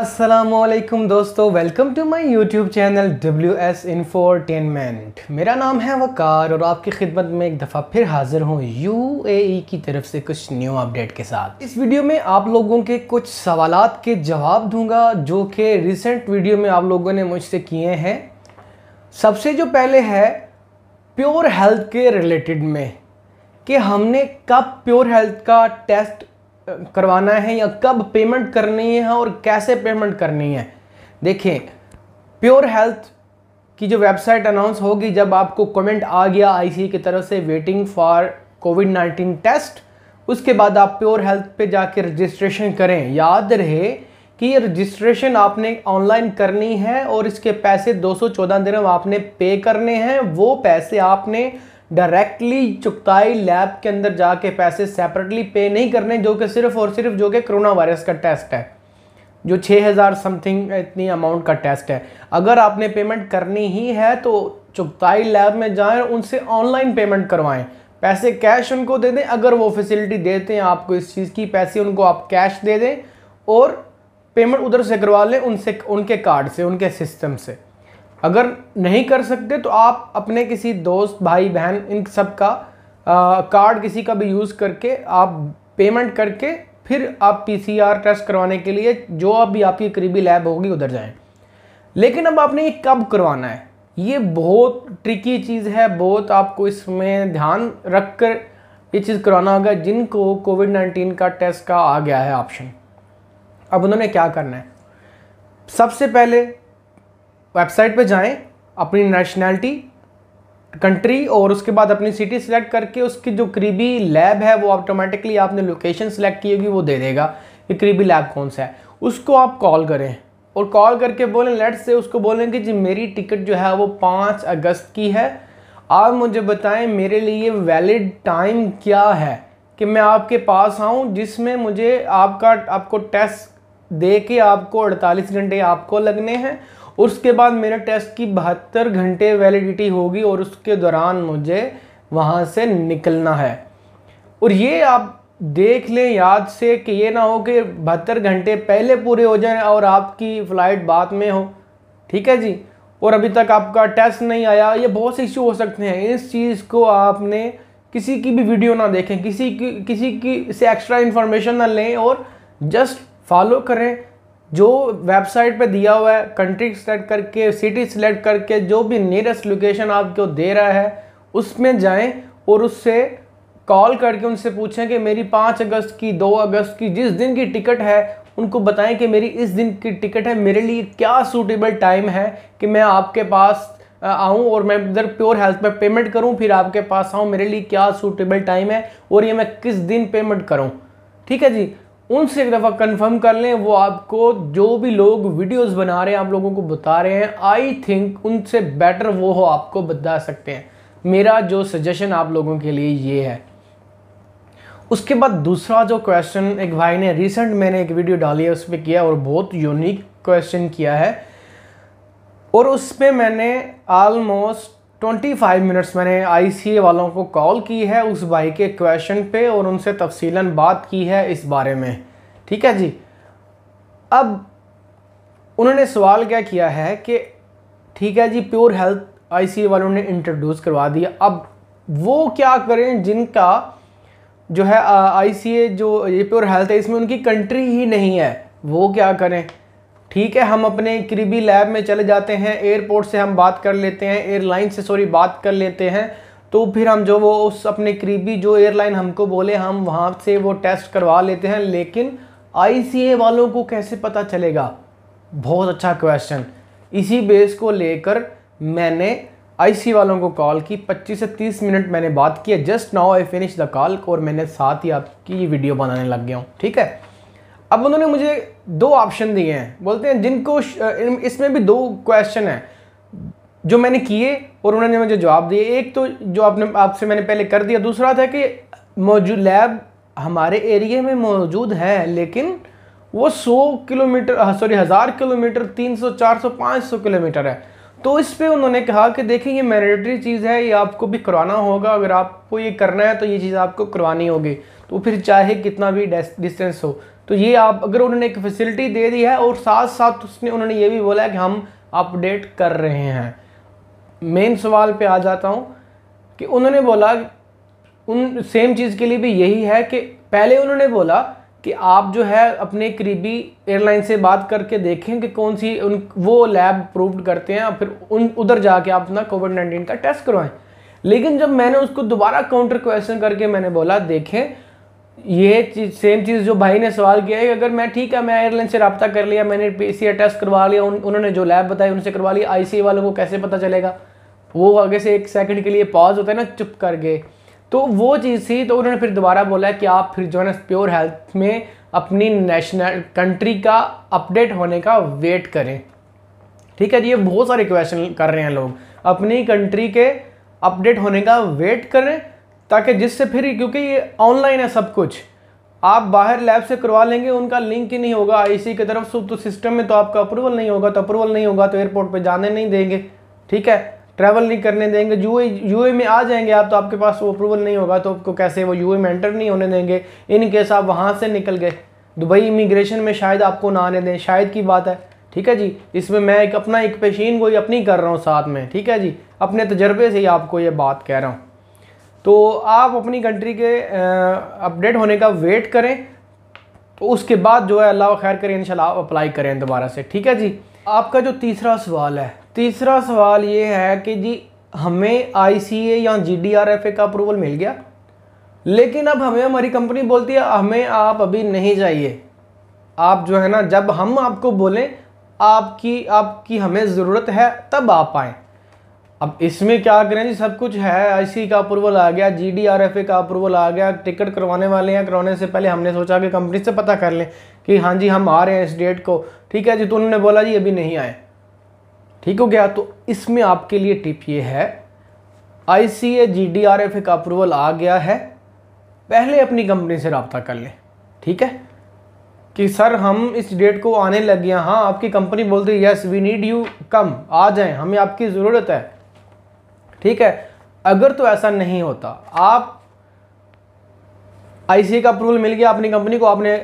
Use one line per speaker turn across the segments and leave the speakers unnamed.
असलम दोस्तों welcome to my YouTube channel W S infotainment मेरा नाम है वकार और आपकी खिदमत में एक दफ़ा फिर हाज़िर हूँ यू e की तरफ से कुछ न्यू अपडेट के साथ इस वीडियो में आप लोगों के कुछ सवाल के जवाब दूंगा जो कि रिसेंट वीडियो में आप लोगों ने मुझसे किए हैं सबसे जो पहले है प्योर हेल्थ के रिलेटेड में कि हमने कब प्योर हेल्थ का टेस्ट करवाना है या कब पेमेंट करनी है और कैसे पेमेंट करनी है देखें प्योर हेल्थ की जो वेबसाइट अनाउंस होगी जब आपको कमेंट आ गया आईसी की तरफ से waiting for COVID nineteen test उसके बाद आप प्योर हेल्थ पे जाके रजिस्ट्रेशन करें याद रहे कि ये रजिस्ट्रेशन आपने ऑनलाइन करनी है और इसके पैसे 214 सौ आपने पे करने हैं वो पैसे आपने डायरेक्टली चुकताई लैब के अंदर जाके पैसे सेपरेटली पे नहीं करने जो कि सिर्फ और सिर्फ जो कि कोरोना वायरस का टेस्ट है जो 6000 समथिंग इतनी अमाउंट का टेस्ट है अगर आपने पेमेंट करनी ही है तो चुकताई लैब में जाएं उनसे ऑनलाइन पेमेंट करवाएं पैसे कैश उनको दे दें अगर वो फैसिलिटी देते हैं आपको इस चीज़ की पैसे उनको आप कैश दे दें और पेमेंट उधर से करवा लें उनसे उनके कार्ड से उनके सिस्टम से अगर नहीं कर सकते तो आप अपने किसी दोस्त भाई बहन इन सब का कार्ड किसी का भी यूज़ करके आप पेमेंट करके फिर आप पीसीआर टेस्ट करवाने के लिए जो आप भी आपकी करीबी लैब होगी उधर जाएं लेकिन अब आपने ये कब करवाना है ये बहुत ट्रिकी चीज़ है बहुत आपको इसमें ध्यान रख कर ये चीज़ करवाना होगा जिनको कोविड नाइन्टीन का टेस्ट का आ गया है ऑप्शन अब उन्होंने क्या करना है सबसे पहले वेबसाइट पे जाएं अपनी नेशनैलिटी कंट्री और उसके बाद अपनी सिटी सिलेक्ट करके उसकी जो करीबी लैब है वो ऑटोमेटिकली आपने लोकेशन सेलेक्ट की होगी वो दे देगा कि करीबी लैब कौन सा है उसको आप कॉल करें और कॉल करके बोलें लेट से उसको बोलें कि जी मेरी टिकट जो है वो पाँच अगस्त की है आप मुझे बताएं मेरे लिए वैलिड टाइम क्या है कि मैं आपके पास आऊँ जिसमें मुझे आपका आपको टेस्ट दे के आपको 48 घंटे आपको लगने हैं उसके बाद मेरे टेस्ट की बहत्तर घंटे वैलिडिटी होगी और उसके दौरान मुझे वहाँ से निकलना है और ये आप देख लें याद से कि ये ना हो कि बहत्तर घंटे पहले पूरे हो जाएं और आपकी फ़्लाइट बाद में हो ठीक है जी और अभी तक आपका टेस्ट नहीं आया ये बहुत से इशू हो सकते हैं इस चीज़ को आपने किसी की भी वीडियो ना देखें किसी की किसी की से एक्स्ट्रा इन्फॉर्मेशन ना लें और जस्ट फॉलो करें जो वेबसाइट पे दिया हुआ है कंट्री सेलेक्ट करके सिटी सेलेक्ट करके जो भी नियरेस्ट लोकेशन आपको दे रहा है उसमें जाएं और उससे कॉल करके उनसे पूछें कि मेरी पाँच अगस्त की दो अगस्त की जिस दिन की टिकट है उनको बताएं कि मेरी इस दिन की टिकट है मेरे लिए क्या सूटेबल टाइम है कि मैं आपके पास आऊँ और मैं इधर प्योर हेल्थ पर पेमेंट करूँ फिर आपके पास आऊँ मेरे लिए क्या सूटेबल टाइम है और ये मैं किस दिन पेमेंट करूँ ठीक है जी उनसे एक दफ़ा कंफर्म कर लें वो आपको जो भी लोग वीडियोस बना रहे हैं आप लोगों को बता रहे हैं आई थिंक उनसे बेटर वो हो आपको बता सकते हैं मेरा जो सजेशन आप लोगों के लिए ये है उसके बाद दूसरा जो क्वेश्चन एक भाई ने रिसेंट मैंने एक वीडियो डाली है उस पर किया और बहुत यूनिक क्वेश्चन किया है और उस पर मैंने आलमोस्ट 25 मिनट्स मैंने आई वालों को कॉल की है उस भाई के क्वेश्चन पे और उनसे तफसीला बात की है इस बारे में ठीक है जी अब उन्होंने सवाल क्या किया है कि ठीक है जी प्योर हेल्थ आई वालों ने इंट्रोड्यूस करवा दिया अब वो क्या करें जिनका जो है आई जो ये प्योर हेल्थ है इसमें उनकी कंट्री ही नहीं है वो क्या करें ठीक है हम अपने करीबी लैब में चले जाते हैं एयरपोर्ट से हम बात कर लेते हैं एयरलाइन से सॉरी बात कर लेते हैं तो फिर हम जो वो उस अपने करीबी जो एयरलाइन हमको बोले हम वहाँ से वो टेस्ट करवा लेते हैं लेकिन आई वालों को कैसे पता चलेगा बहुत अच्छा क्वेश्चन इसी बेस को लेकर मैंने आईसी वालों को कॉल की 25 से 30 मिनट मैंने बात किया just now I finish the call और मैंने साथ ही आपकी वीडियो बनाने लग गया हूँ ठीक है अब उन्होंने मुझे दो ऑप्शन दिए हैं बोलते हैं जिनको इसमें भी दो क्वेश्चन हैं जो मैंने किए और उन्होंने मुझे जवाब दिए एक तो जो आपने आपसे मैंने पहले कर दिया दूसरा था कि मौजूद लैब हमारे एरिए में मौजूद है लेकिन वो सौ किलोमीटर सॉरी हज़ार किलोमीटर तीन सौ चार सौ पाँच सौ किलोमीटर है तो इस पर उन्होंने कहा कि देखिए ये मैंडेटरी चीज़ है ये आपको भी करवाना होगा अगर आपको ये करना है तो ये चीज़ आपको करवानी होगी तो फिर चाहे कितना भी डिस्टेंस हो तो ये आप अगर उन्होंने एक फैसिलिटी दे दी है और साथ साथ उसने उन्होंने ये भी बोला है कि हम अपडेट कर रहे हैं मेन सवाल पे आ जाता हूँ कि उन्होंने बोला उन सेम चीज़ के लिए भी यही है कि पहले उन्होंने बोला कि आप जो है अपने करीबी एयरलाइन से बात करके देखें कि कौन सी उन वो लैब प्रूव्ड करते हैं और फिर उन उधर जाके आप अपना कोविड नाइन्टीन का टेस्ट करवाएं लेकिन जब मैंने उसको दोबारा काउंटर क्वेश्चन करके मैंने बोला देखें ये चीज सेम चीज़ जो भाई ने सवाल किया है कि अगर मैं ठीक है मैं एयरलाइन से रबता कर लिया मैंने पी टेस्ट करवा लिया उन, उन्होंने जो लैब बताई उनसे करवा लिया आई वालों को कैसे पता चलेगा वो आगे से एक सेकंड के लिए पॉज होता है ना चुप कर गए तो वो चीज़ थी तो उन्होंने फिर दोबारा बोला कि आप फिर जो है ना प्योर हेल्थ में अपनी नेशनल कंट्री का अपडेट होने का वेट करें ठीक है जी ये बहुत सारे क्वेश्चन कर रहे हैं लोग अपनी कंट्री के अपडेट होने का वेट करें ताकि जिससे फिर क्योंकि ये ऑनलाइन है सब कुछ आप बाहर लैब से करवा लेंगे उनका लिंक ही नहीं होगा आईसी की तरफ से तो सिस्टम में तो आपका अप्रूवल नहीं होगा तो अप्रूवल नहीं होगा तो एयरपोर्ट पे जाने नहीं देंगे ठीक है ट्रैवल नहीं करने देंगे यू यूए में आ जाएंगे आप तो आपके पास वो अप्रूवल नहीं होगा तो आपको कैसे वो यू में एंटर नहीं होने देंगे इन केस आप वहाँ से निकल गए दुबई इमिग्रेशन में शायद आपको ना आने दें शायद की बात है ठीक है जी इसमें मैं एक अपना एक पेशीन कोई अपनी कर रहा हूँ साथ में ठीक है जी अपने तजर्बे से ही आपको ये बात कह रहा हूँ तो आप अपनी कंट्री के अपडेट होने का वेट करें तो उसके बाद जो है अल्लाह खैर करें इन आप अप्लाई करें दोबारा से ठीक है जी आपका जो तीसरा सवाल है तीसरा सवाल ये है कि जी हमें आईसीए या जीडीआरएफए का अप्रूवल मिल गया लेकिन अब हमें हमारी कंपनी बोलती है हमें आप अभी नहीं जाइए आप जो है ना जब हम आपको बोलें आपकी आपकी हमें ज़रूरत है तब आप आएँ अब इसमें क्या करें जी सब कुछ है आईसी का अप्रूवल आ गया जीडीआरएफए का अप्रूवल आ गया टिकट करवाने वाले हैं करवाने से पहले हमने सोचा कि कंपनी से पता कर लें कि हाँ जी हम आ रहे हैं इस डेट को ठीक है जी तो उन्होंने बोला जी अभी नहीं आए ठीक हो गया तो इसमें आपके लिए टिप ये है I C A G D R F का अप्रूवल आ गया है पहले अपनी कंपनी से रबता कर लें ठीक है कि सर हम इस डेट को आने लग गए हाँ आपकी कंपनी बोलती है yes we need you come आ जाएं हमें आपकी ज़रूरत है ठीक है अगर तो ऐसा नहीं होता आप आई का अप्रूवल मिल गया अपनी कंपनी को आपने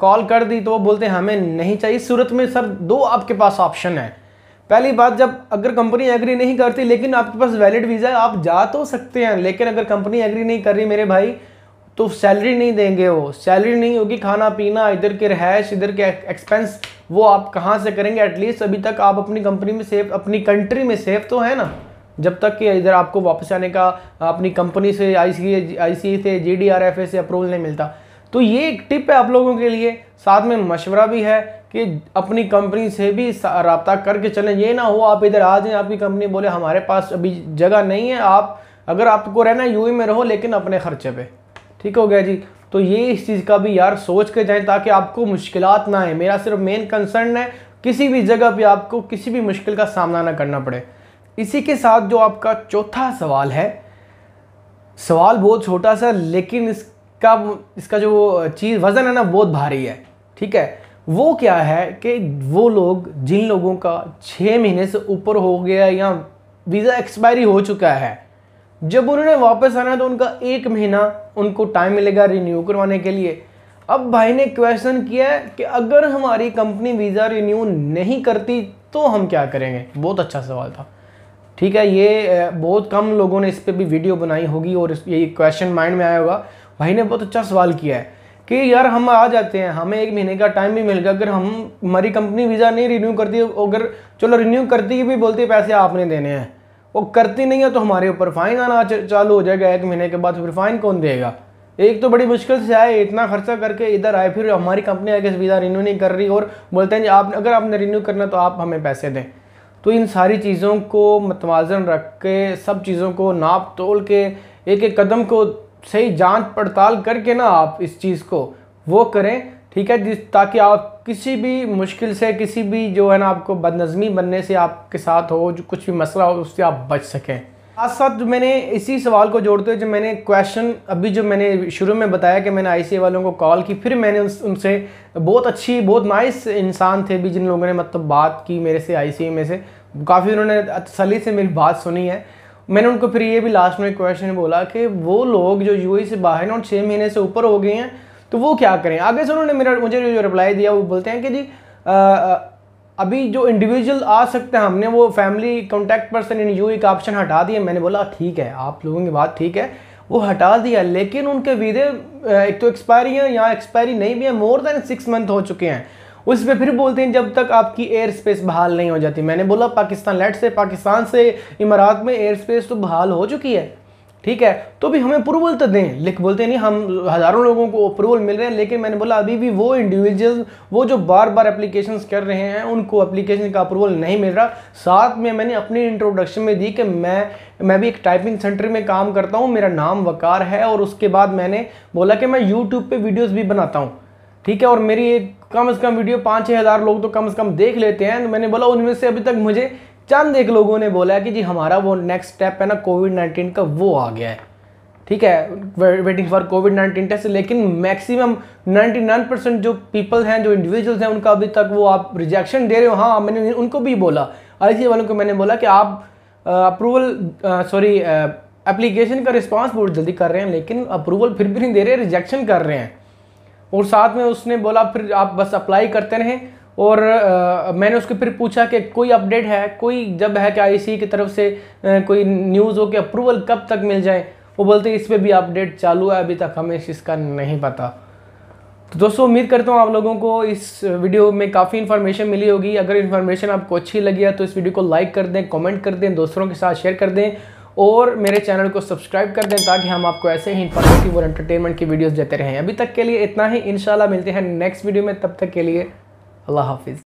कॉल कर दी तो वो बोलते हैं हमें नहीं चाहिए सूरत में सर दो आपके पास ऑप्शन है पहली बात जब अगर कंपनी एग्री नहीं करती लेकिन आपके पास वैलिड वीज़ा है आप जा तो सकते हैं लेकिन अगर कंपनी एग्री नहीं कर रही मेरे भाई तो सैलरी नहीं देंगे वो सैलरी नहीं होगी खाना पीना इधर के रहायश इधर के एक्सपेंस वो आप कहाँ से करेंगे एटलीस्ट अभी तक आप अपनी कंपनी में सेफ अपनी कंट्री में सेफ तो है ना जब तक कि इधर आपको वापस आने का अपनी कंपनी से आई सी से जी से अप्रूवल नहीं मिलता तो ये एक टिप है आप लोगों के लिए साथ में मशवरा भी है कि अपनी कंपनी से भी रबता करके चलें ये ना हो आप इधर आ जाए आपकी कंपनी बोले हमारे पास अभी जगह नहीं है आप अगर आपको रहना यूए में रहो लेकिन अपने खर्चे पे ठीक हो गया जी तो ये इस चीज़ का भी यार सोच के जाएं ताकि आपको मुश्किल ना आए मेरा सिर्फ मेन कंसर्न है किसी भी जगह पर आपको किसी भी मुश्किल का सामना ना करना पड़े इसी के साथ जो आपका चौथा सवाल है सवाल बहुत छोटा सा लेकिन इसका इसका जो चीज़ वज़न है ना बहुत भारी है ठीक है वो क्या है कि वो लोग जिन लोगों का छः महीने से ऊपर हो गया या वीज़ा एक्सपायरी हो चुका है जब उन्होंने वापस आना है तो उनका एक महीना उनको टाइम मिलेगा रिन्यू करवाने के लिए अब भाई ने क्वेश्चन किया है कि अगर हमारी कंपनी वीज़ा रिन्यू नहीं करती तो हम क्या करेंगे बहुत अच्छा सवाल था ठीक है ये बहुत कम लोगों ने इस पर भी वीडियो बनाई होगी और ये क्वेश्चन माइंड में आया होगा भाई ने बहुत अच्छा सवाल किया है कि यार हम आ जाते हैं हमें एक महीने का टाइम भी मिल गया अगर हम हमारी कंपनी वीज़ा नहीं रिन्यू करती अगर चलो रिन्यू करती भी बोलती है पैसे आपने देने हैं वो करती नहीं है तो हमारे ऊपर फ़ाइन आना चालू हो जाएगा एक महीने के बाद फिर फ़ाइन कौन देगा एक तो बड़ी मुश्किल से आए इतना खर्चा करके इधर आए फिर हमारी कंपनी आगे वीज़ा रिन्यू नहीं कर रही और बोलते हैं जी आप अगर आपने रिन्यू करना तो आप हमें पैसे दें तो इन सारी चीज़ों को मतवाजन रख के सब चीज़ों को नाप तोल के एक एक कदम को सही जांच पड़ताल करके ना आप इस चीज़ को वो करें ठीक है जिस ताकि आप किसी भी मुश्किल से किसी भी जो है ना आपको बदनज़मी बनने से आपके साथ हो जो कुछ भी मसला हो उससे आप बच सकें आज साथ मैंने इसी सवाल को जोड़ते हुए जब मैंने क्वेश्चन अभी जो मैंने शुरू में बताया कि मैंने आई वालों को कॉल की फिर मैंने उनसे बहुत अच्छी बहुत नाइस इंसान थे भी जिन लोगों ने मतलब बात की मेरे से आई में से काफ़ी उन्होंने तसली से मेरी बात सुनी है मैंने उनको फिर ये भी लास्ट में क्वेश्चन बोला कि वो लोग जो यू e से बाहर हैं और छः महीने से ऊपर हो गए हैं तो वो क्या करें आगे से उन्होंने मेरा मुझे जो रिप्लाई दिया वो बोलते हैं कि जी आ, आ, अभी जो इंडिविजुअल आ सकते हैं हमने वो family contact person in you एक ऑप्शन हटा दिया मैंने बोला ठीक है आप लोगों की बात ठीक है वो हटा दिया लेकिन उनके वीज़े एक तो एक्सपायरी हैं यहाँ एक्सपायरी नहीं भी है मोर देन सिक्स मंथ हो चुके हैं उस पर फिर बोलते हैं जब तक आपकी एयर स्पेस बहाल नहीं हो जाती मैंने बोला पाकिस्तान लेट से पाकिस्तान से इमारात में एयर स्पेस तो बहाल हो चुकी है ठीक है तो भी हमें अप्रूवल तो दें लिख बोलते नहीं हम हज़ारों लोगों को अप्रूवल मिल रहे हैं लेकिन मैंने बोला अभी भी वो इंडिविजुअल वो जो बार बार एप्लीकेशन कर रहे हैं उनको एप्लीकेशन का अप्रूवल नहीं मिल रहा साथ में मैंने अपनी इंट्रोडक्शन में दी कि मैं मैं भी एक टाइपिंग सेंटर में काम करता हूँ मेरा नाम वकार है और उसके बाद मैंने बोला कि मैं यूट्यूब पर वीडियोज़ भी बनाता हूँ ठीक है और मेरी एक कम अज़ कम वीडियो पाँच छः हज़ार लोग तो कम अज़ कम देख लेते हैं मैंने बोला उनमें से अभी तक मुझे चंद एक लोगों ने बोला है कि जी हमारा वो नेक्स्ट स्टेप है ना कोविड नाइन्टीन का वो आ गया है ठीक है waiting for COVID nineteen test लेकिन मैक्सिमम 99 परसेंट जो पीपल हैं जो इंडिविजुअल्स हैं उनका अभी तक वो आप रिजेक्शन दे रहे हो हाँ मैंने उनको भी बोला आई वालों को मैंने बोला कि आप अप्रूवल सॉरी एप्लीकेशन का रिस्पांस बहुत जल्दी कर रहे हैं लेकिन अप्रूवल फिर भी नहीं दे रहे रिजेक्शन कर रहे हैं और साथ में उसने बोला फिर आप बस अप्लाई करते रहें और आ, मैंने उसके फिर पूछा कि कोई अपडेट है कोई जब है कि आईसी की तरफ से आ, कोई न्यूज़ हो कि अप्रूवल कब तक मिल जाए वो बोलते इस पर भी अपडेट चालू है अभी तक हमें इसका नहीं पता तो दोस्तों उम्मीद करता हूँ आप लोगों को इस वीडियो में काफ़ी इन्फॉर्मेशन मिली होगी अगर इन्फॉर्मेशन आपको अच्छी लगी है तो इस वीडियो को लाइक कर दें कमेंट कर दें दोस्तों के साथ शेयर कर दें और मेरे चैनल को सब्सक्राइब कर दें ताकि हम आपको ऐसे ही इन्फॉर्मेटिव और एंटरटेनमेंट की वीडियोस देते रहें अभी तक के लिए इतना ही इंशाल्लाह मिलते हैं नेक्स्ट वीडियो में तब तक के लिए Allah Hafiz.